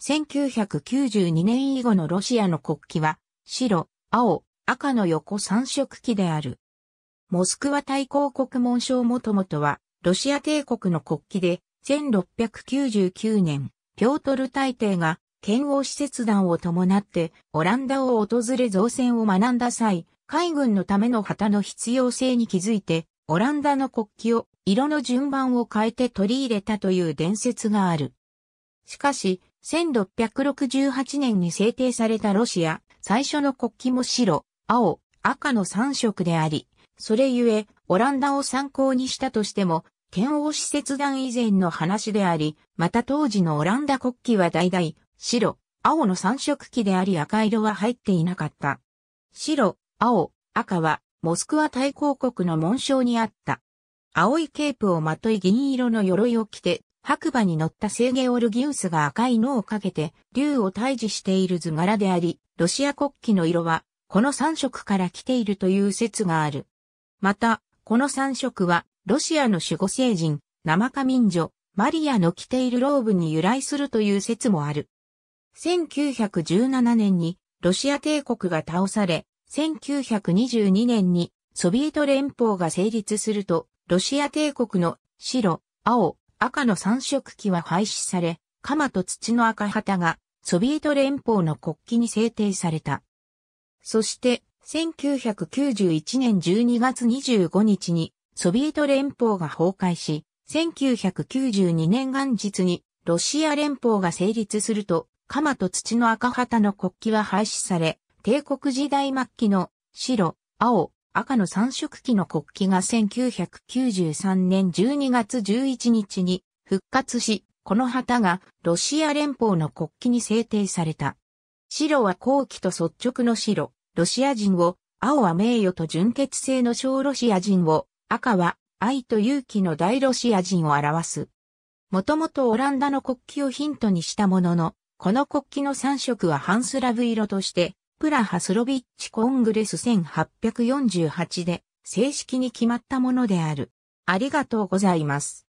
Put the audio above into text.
1992年以後のロシアの国旗は、白、青、赤の横三色旗である。モスクワ大公国紋章もともとは、ロシア帝国の国旗で、1699年、ピョートル大帝が、剣王使節団を伴って、オランダを訪れ造船を学んだ際、海軍のための旗の必要性に気づいて、オランダの国旗を色の順番を変えて取り入れたという伝説がある。しかし、1668年に制定されたロシア、最初の国旗も白、青、赤の3色であり、それゆえ、オランダを参考にしたとしても、剣王使節団以前の話であり、また当時のオランダ国旗は代々、白、青の3色旗であり赤色は入っていなかった。白、青、赤は、モスクワ大公国の紋章にあった。青いケープをまとい銀色の鎧を着て、白馬に乗った聖ゲオルギウスが赤いのをかけて、竜を退治している図柄であり、ロシア国旗の色は、この三色から来ているという説がある。また、この三色は、ロシアの守護聖人、生カ民女、マリアの着ているローブに由来するという説もある。1917年に、ロシア帝国が倒され、1922年に、ソビエト連邦が成立すると、ロシア帝国の白、青、赤の三色旗は廃止され、鎌と土の赤旗がソビエト連邦の国旗に制定された。そして、1991年12月25日にソビエト連邦が崩壊し、1992年元日にロシア連邦が成立すると、鎌と土の赤旗の国旗は廃止され、帝国時代末期の白、青、赤の三色旗の国旗が1993年12月11日に復活し、この旗がロシア連邦の国旗に制定された。白は後期と率直の白、ロシア人を、青は名誉と純血性の小ロシア人を、赤は愛と勇気の大ロシア人を表す。もともとオランダの国旗をヒントにしたものの、この国旗の三色はハンスラブ色としてプラハスロビッチコングレス1848で正式に決まったものである。ありがとうございます。